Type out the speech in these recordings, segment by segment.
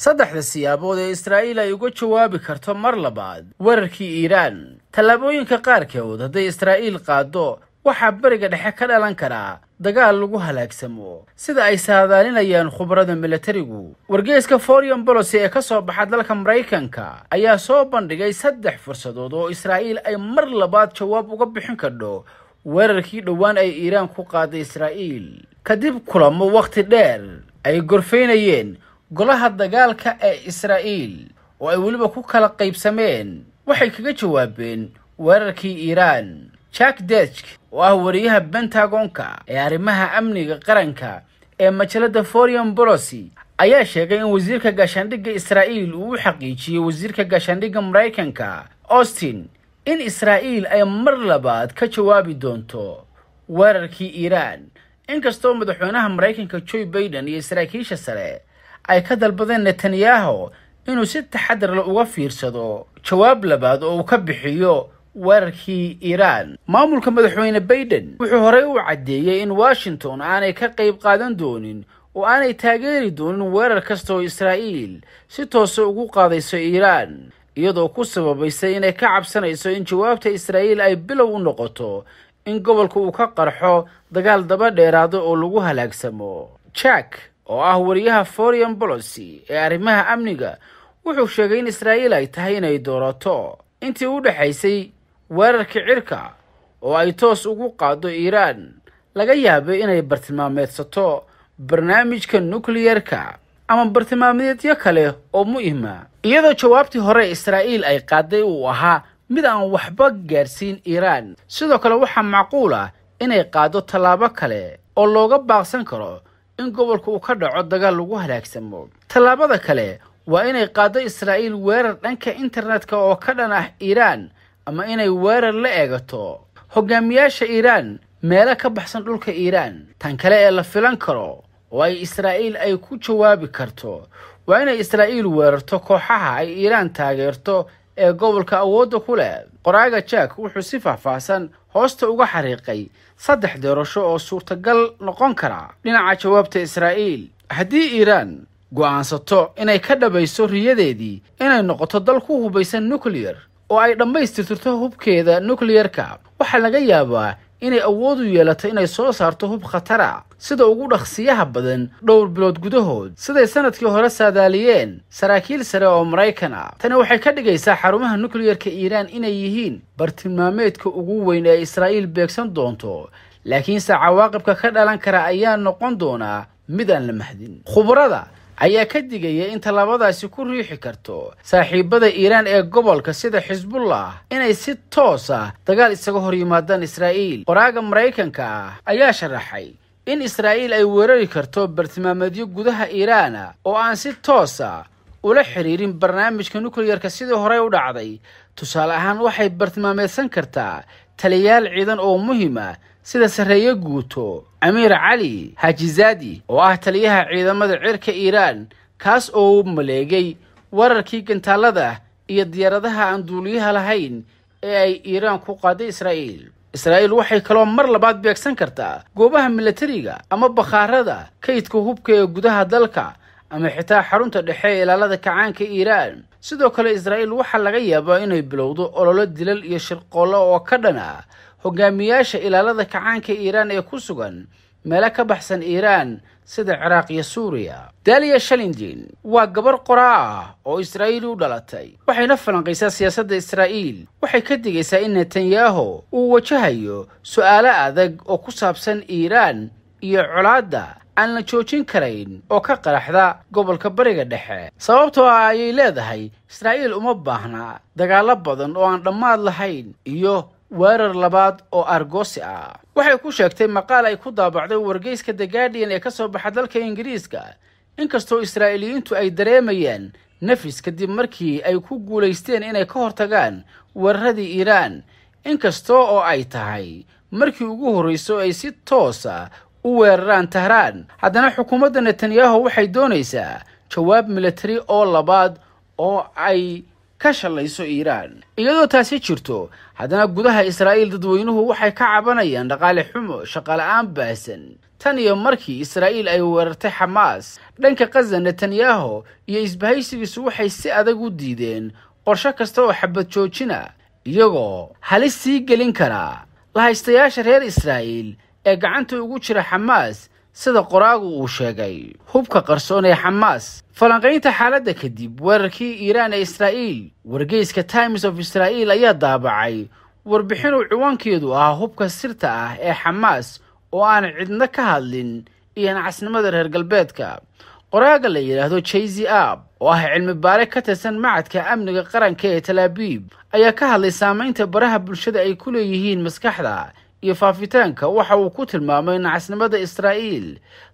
saddexda siyaabood ee israa'iil ay uga jawaabi karto mar labaad weerarkii iiraan tallaabooyinka qaarkood hadday israa'iil qaado waxaa beriga dhexe ka dhalan karaa dagaal lagu halaagsamo sida ay saadaalinayaan khubarada milatarigu wargeyska forion bolosi ee ka soo baxa dalka maraykanka ayaa soo bandhigay saddex fursadood oo israa'iil ay mar labaad jawaab uga bixin kardho weerarkii dhowaan ay iiraan ku qaaday israa'iil kadib kulamo wakhti dheer ay gorfaynayeen golaha dagaalka ee israa'iil oo ay weliba ku kala qaybsameen waxay kaga jawaabeen weerarkii iiraan jack desk oo ah wariyaha bentagonka ee arrimaha amniga qaranka ee majalada forian policy ayaa sheegay in wasiirka gaashaandhigga israa'iil uu u xaqiijiyey wasiirka gaashaandhigga maraykanka austin in israa'iil ay mar labaad ka jawaabi doonto weerarkii iiraan inkastoo madaxweynaha maraykanka joe baiden iyo saraakiisha sare ay ka dalbadeen netanyahu inuu si taxadar le uga fiirsado jawaab labaad oo uu ka bixiyo weerarkii iiraan maamulka madaxweyne baiden wuxuu horey u caddeeyey in washington aanay ka qayb qaadan doonin oo aanay taageeri doonin weerar kasta oo israa'iil si toose ah ugu qaadayso iiraan iyadoo ku sababaysay inay ka cabsanayso in jawaabta israa'iil ay bilow u noqoto in gobolka uu ka qarxo dagaal daba dheeraado oo lagu halaagsamo jack oo ah wariyaha foreign policy ee arrimaha amniga wuxuu sheegay in israa'iil ay tahay inay doorato intii u dhexaysay weerarkii cirka oo ay toos ugu qaado iiraan laga yaabay inay bartilmaameedsato barnaamijka nukliyerka ama bartilmaameedyo kale oo mu'ima ah. iyadoo jawaabtii hore israa'iil ay qaaday uu ahaa mid aan waxba gaadhsiin iiraan sidoo kale waxaa macquul ah inay qaado tallaabo kale oo looga baaqsan karo in gobolka uu ka dhaco dagaal lagu halaagsamo tallaabada kale waa inay qaaddo israa'iil weerar dhanka internetka oo ka dhan ah iiraan ama inay weerar la eegato hogaamiyaasha iiraan meelo ka baxsan dhulka iiraan tan kale ee la filan karo oo ay israa'iil ay ku jawaabi karto waa inay israa'iil weerarto kooxaha ay iiraan taageerto ee gobolka awoodda ku leh qoraaga jack wuxuu si faahfaahsan hoosta uga xariiqay saddex doorasho oo suurtagal noqon kara dhinaca jawaabta israa'iil haddii iiraan go'aansato inay ka dhabayso riyadeedii inay noqoto dal ku hubaysan nukleyar oo ay dhammaystirtirto hubkeeda nukleyarka waxaa laga yaabaa inay awood u yeelato inay soo saarto hub khatara sida ugu dhaqsiyaha badan dhowr bilood gudahood siday sanadkii hore saadaaliyeen saraakiil sare oo maraykan ah tani waxay ka dhigaysaa xarumaha nukliyerka iiraan inay yihiin bartilmaameedka ugu weyn ee israa'iil beegsan doonto laakiinse cawaaqibka ka dhalan kara ayaa noqon doonaa mid aan la mahdin khubarada ayaa ka digaya in tallaabadaasi ku riixi karto saaxiibada iiraan ee gobolka sida xisbullah inay si toos ah dagaal isaga hor yimaadaan israa'iil qoraaga maraykanka ah ayaa sharaxay in israa'iil ay weerari karto bartilmaameedyo gudaha iiraana oo aan si toosa ah ula xiriirin barnaamijka nukliyarka sidii horey u dhacday tusaale ahaan waxay bartilmaameedsan kartaa taliyaal ciidan oo muhima ah sida sarreeye guuto amiir cali haajizaadi oo ah taliyaha ciidamada cirka iiraan kaas oo u maleegay wararkii gantaallada iyo diyaaradaha aan duuliyaha lahayn ee ay iiraan ku qaaday israa'iil israa'iil waxay kaloo mar labaad beegsan kartaa goobaha milatariga ama bakhaarada kaydka hubka ee gudaha dalka ama xitaa xarunta dhexe ee ilaalada kacaanka iiraan sidoo kale israa'iil waxaa laga yaabaa inay bilowdo ololo dilal iyo shirqoollo oo ka dhan ah hogaamiyaasha ilaalada kacaanka iiraan ee ku sugan meelo ka baxsan iiraan sida ciraaq iyo suuriya daaliya shalindin waa gabar qoraa ah oo israa'iil u dhalatay waxayna falanqaysaa siyaasadda israa'iil waxay ka digaysaa in netanyahu uu wajahayo su'aalo adag oo ku saabsan iiraan iyo colaadda aan la joojin karayn oo ka qaraxda gobolka bariga dhexe sababtoo ah ayay leedahay israa'iil uma baahna dagaallo badan oo aan dhammaad lahayn iyo weerar labaad oo argosi ah waxay ku sheegtay maqaal ay ku daabacday wargeyska the guardian ee ka soo baxa dalka ingiriiska inkastoo israa'iiliyiintu ay dareemayeen nafis kadib markii ay ku guulaysteen inay ka hortagaan weeraradii iiraan inkastoo oo ay tahay markii ugu horrayso ay si toosa ah u weeraraan tahraan haddana xukuumadda netanyahu waxay doonaysaa jawaab militari oo labaad oo ay ka shallayso iiraan iyadoo taasi jirto haddana gudaha israa'iil dadweynuhu waxay ka cabanayaan dhaqaale xumo shaqola'aan baahsan tan iyo markii israa'iil ay weerartay xamaas dhanka kaza netanyahu iyo isbahaysigiisu waxay si adag u diideen qorsho kasta oo xabad joojina iyagoo halis sii gelin karaa lahaystayaasha reer israa'iil ee gacanta ugu jira xamaas sida qoraagu uu sheegay hubka qarsoon ee xamaas falanqaynta xaaladda kadib weerarkii iiraan ee israa'iil wargeyska times of israa'iil ayaa daabacay warbixin uu ciwaankeedu ahaa hubka sirta ah ee xamaas oo aan cidna ka hadlin iyo nacasnimada reer galbeedka qoraaga la yidhaahdo jaysi aab oo ah cilmi baare ka tirsan macadka amniga qaranka ee talaabib ayaa ka hadlay saamaynta baraha bulshada ay ku leeyihiin maskaxda iyo faafitaanka waxa uu ku tilmaamay nacasnimada israa'iil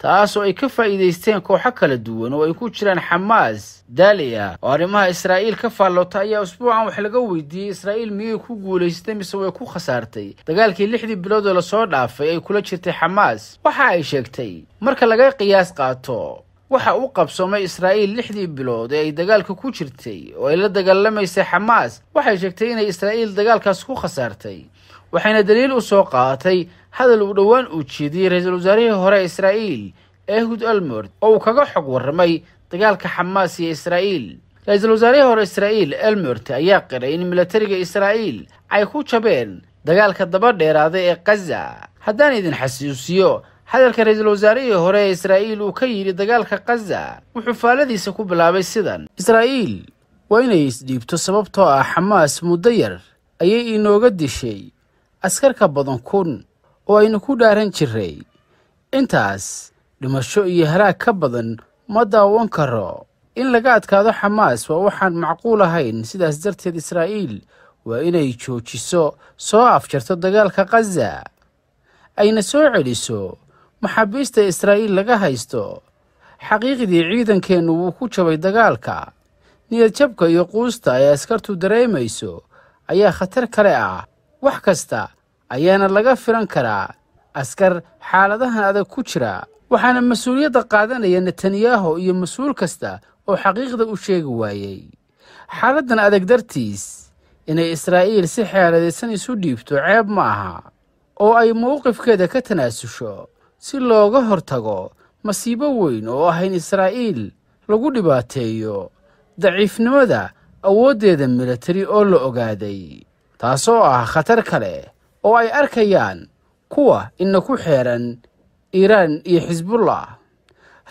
taasoo ay ka faa'iidaysteen kooxo kala duwan oo ay ku jiraan xamaas daaliya oo arrimaha israa'iil ka faalloota ayaa usbuucan wax laga weydiiyey israa'iil miyay ku guulaystay mise way ku khasaartay dagaalkii lixdii bilood ee lasoo dhaafay ay kula jirtay xamaas waxa ay sheegtay marka laga qiyaas qaato waxa u qabsoomay israa'iil lixdii bilood ee ay dagaalka ku jirtay oo ay la dagaalamaysay xamaas waxay sheegtay inay israa'iil dagaalkaas ku khasaartay waxayna daliil u soo qaatay hadal uu dhowaan uu jeediyey ra-iisul wasaarihii hore israa'iil ehud elmord oo uu kaga xog warramay dagaalka xamaas iyo israa'iil ra-iisul wasaarihii hore israa'iil elmort ayaa qiray in milatariga israa'iil ay ku jabeen dagaalka daba dheeraaday ee kaza haddaan idin xasuusiyo hadalka ra-iisul wasaarihii hore ee israa'iil uu ka yidhi dagaalka kaza wuxuu faalladiisa ku bilaabay sidan israa'iil waa inay isdhiibto sababtoo ah xamaas muddo yar ayay inooga dishay askar ka badan kun oo aynu ku dhaaran jiray intaas dhimasho iyo halaag ka badan ma daawan karo in laga adkaado xamaas waa waxaan macquul ahayn sidaas darteed israa'iil waa inay joojiso soo afjarto dagaalka khaza ayna soo celiso maxaabiista israa'iil laga haysto xaqiiqdii ciidankeennu wuu ku jabay dagaalka niyad jabka iyo quusta ay askartu dareemayso ayaa khatar kale ah wax kasta ayaana laga filan karaa askar xaaladahan adag ku jira waxaana mas-uuliyadda qaadanaya netanyahu iyo mas-uul kasta oo xaqiiqda u sheegi waayey xaaladan adag dartiis inay israa'iil si xeeladaysan isu dhiibto ceeb ma aha oo ay mowqifkeeda ka tanaasusho si looga hortago masiibo weyn oo ah in israa'iil lagu dhibaateeyo daciifnimada awooddeeda milatari oo la ogaaday taasoo ah khatar kale oo ay arkayaan kuwa ina ku xeeran iiraan iyo xisbullah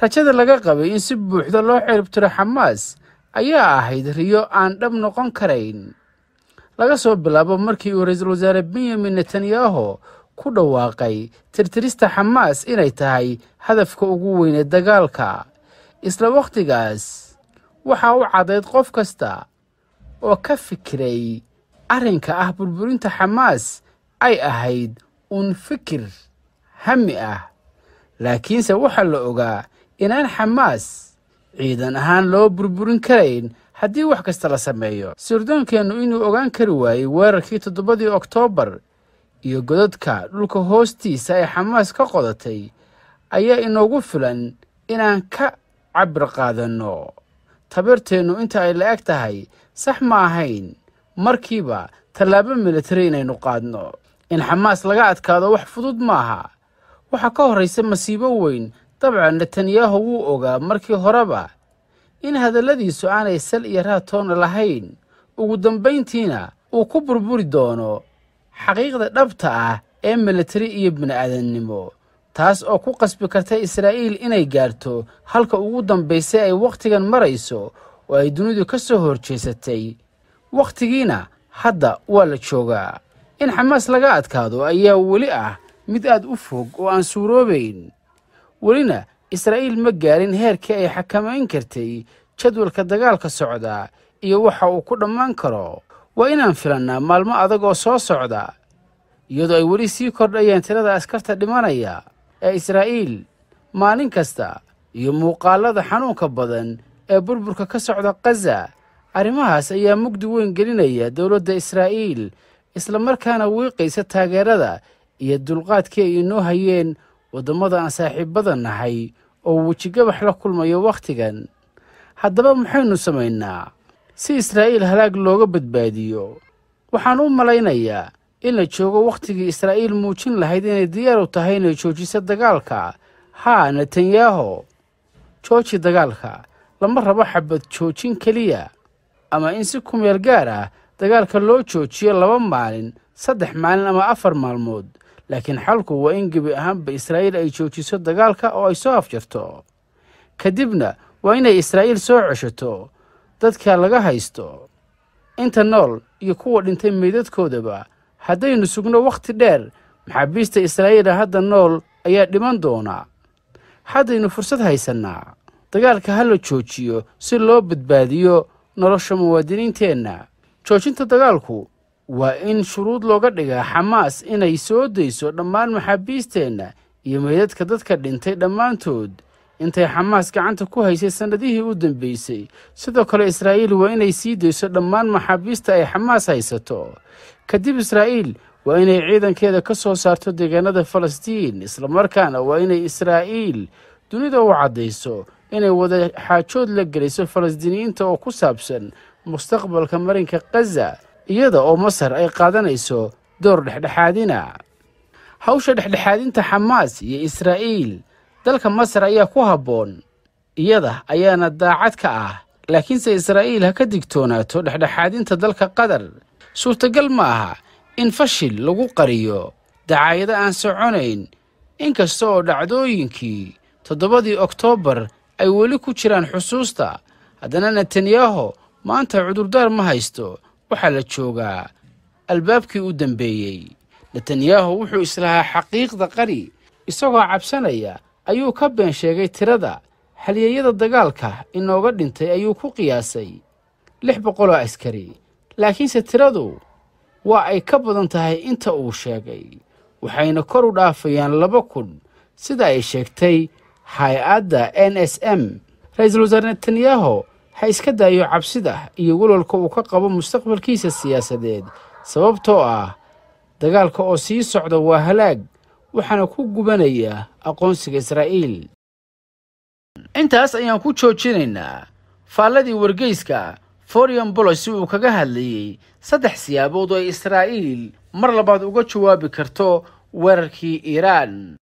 rajada laga qabay in si buuxda loo xeelibtiro xamaas ayaa ahayd riyo aan dhab noqon karayn laga soo bilaabo markii uu ra-iisul wasaare benyamin netanyahu ku dhawaaqay tirtirista xamaas inay tahay hadafka ugu weynee dagaalka isla wakhtigaas waxaa u cadayd qof kasta oo ka fikiray arrinka ah burburinta xamaas ay ahayd uun fikir hami ah laakiinse waxaa la ogaa inaan xamaas ciidan ahaan loo burburin karayn haddii wax kasta la sameeyo sirdoonkeenu inuu ogaan kari waayey weerarkii toddobadii oktoobar iyo godadka dhulka hoostiisa ay xamaas ka qodatay ayaa inoogu filan inaan ka cabir qaadanno tabirteennu inta ay la eg tahay sax ma ahayn markiiba tallaabo militari inaynu qaadno in xamaas laga adkaado wax fudud maaha waxaa ka horraysa masiibo weyn dabcan netanyahu wuu ogaa markii horeba in hadalladiisu aanay sal iyo raatoona lahayn ugu dambayntiina uu ku burburi doono xaqiiqda dhabta ah ee militari iyo bini'aadannimo taas oo ku qasbi karta israa'iil inay gaarto halka ugu dambaysa ay wakhtigan marayso oo ay dunidu ka soo horjeesatay wakhtigiina hadda waa la joogaa in xamaas laga adkaado ayaa weli ah mid aad u fog oo aan suuroobayn welina israa'iil ma gaarin heerkii ay xakamayn kartay jadwalka dagaalka socda iyo waxa uu ku dhammaan karo waa inaan filannaa maalmo adag oo soo socda iyadoo ay weli sii kordhayaan tirada askarta dhimanaya ee israa'iil maalin kasta iyo muuqaallada xanuunka badan ee burburka ka socda kaza arrimahaas ayaa mugdi weyn gelinaya dowladda israa'iil islamarkaana wiiqaysa taageerada iyo dulqaadkii ay inoo hayeen waddammada aan saaxiibbada nahay oo wejigabax la kulmayo wakhtigan haddaba maxaynu samaynaa si israa'iil halaag looga badbaadiyo waxaan u malaynayaa in la joogo wakhtigii israa'iil muujin lahayd inay diyaaru tahay inay joojiso dagaalka haa netanyaho jooji dagaalka lama rabo xabad joojin keliya ama in si kumeel gaar ah dagaalka loo joojiyo laba maalin saddex maalin ama afar maalmood laakiin xalku waa in gebi ahaanba israa'iil ay joojiso dagaalka oo ay soo afjarto kadibna waa inay israa'iil soo ceshato dadka laga haysto inta nool iyo kuwa dhintay meydadkoodaba haddaynu sugno wakhti dheer maxaabiista israa'iila hadda nool ayaa dhiman doonaa haddaynu fursad haysannaa dagaalka ha la joojiyo si loo badbaadiyo nolosha muwaadiniinteenna joojinta dagaalku waa in shuruud looga dhigaa xamaas inay soo dayso dhammaan maxaabiisteenna iyo meydadka dadka dhintay dhammaantood intay xamaas gacanta ku haysay sannadihii u dambeysay sidoo kale israa'iil waa inay sii dayso dhammaan maxaabiista ay xamaas haysato kadib israa'iil waa inay ciidankeeda ka soo saarto deegaanada falastiin isla markaana waa inay israa'iil dunida u caddayso inay wada xaajood la geliso falastiiniyiinta oo ku saabsan mustaqbalka marinka khaza iyada oo masar ay qaadanayso door dhexdhexaadina hawsha dhexdhexaadinta xamaas iyo israa'iil dalka masar ayaa ku habboon iyada ayaana daacad ka ah laakiinse israa'iil ha ka digtoonaato dhexdhexaadinta dalka qatar suurtagal ma aha in fashil lagu qariyo dacaayado aan soconayn inkasta oo dhacdooyinkii toddobadii oktoobar ay weli ku jiraan xusuusta haddana netanyahu maanta cudurdaar ma haysto waxaa la joogaa albaabkii u dambeeyey netanyahu wuxuu islahaa xaqiiqda qari isagoo cabsanaya ayuu ka been sheegay tirada xalyeeyada dagaalka inooga dhintay ayuu ku qiyaasay lix boqol oo askari laakiinse tiradu waa ay ka badan tahay inta uu sheegay waxayna kor u dhaafayaan laba kun sida ay sheegtay hay-adda n s m ra-iisul wasaare netanyaho ha iska daayo cabsida iyo walwalka uu ka qabo mustaqbalkiisa siyaasadeed sababtoo ah dagaalka oo sii socda waa halaag waxaana ku gubanaya aqoonsiga israa'iil intaas ayaan ku joojinaynaa faalladii wargeyska forian bolosi uu kaga hadlayey saddex siyaabood oo israa'iil mar labaad uga jawaabi karto weerarkii iiraan